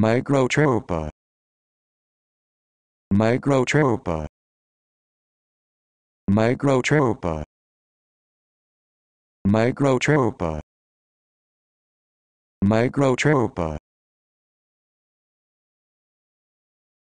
Microtropa Microtropa Microtropa Microtropa Microtropa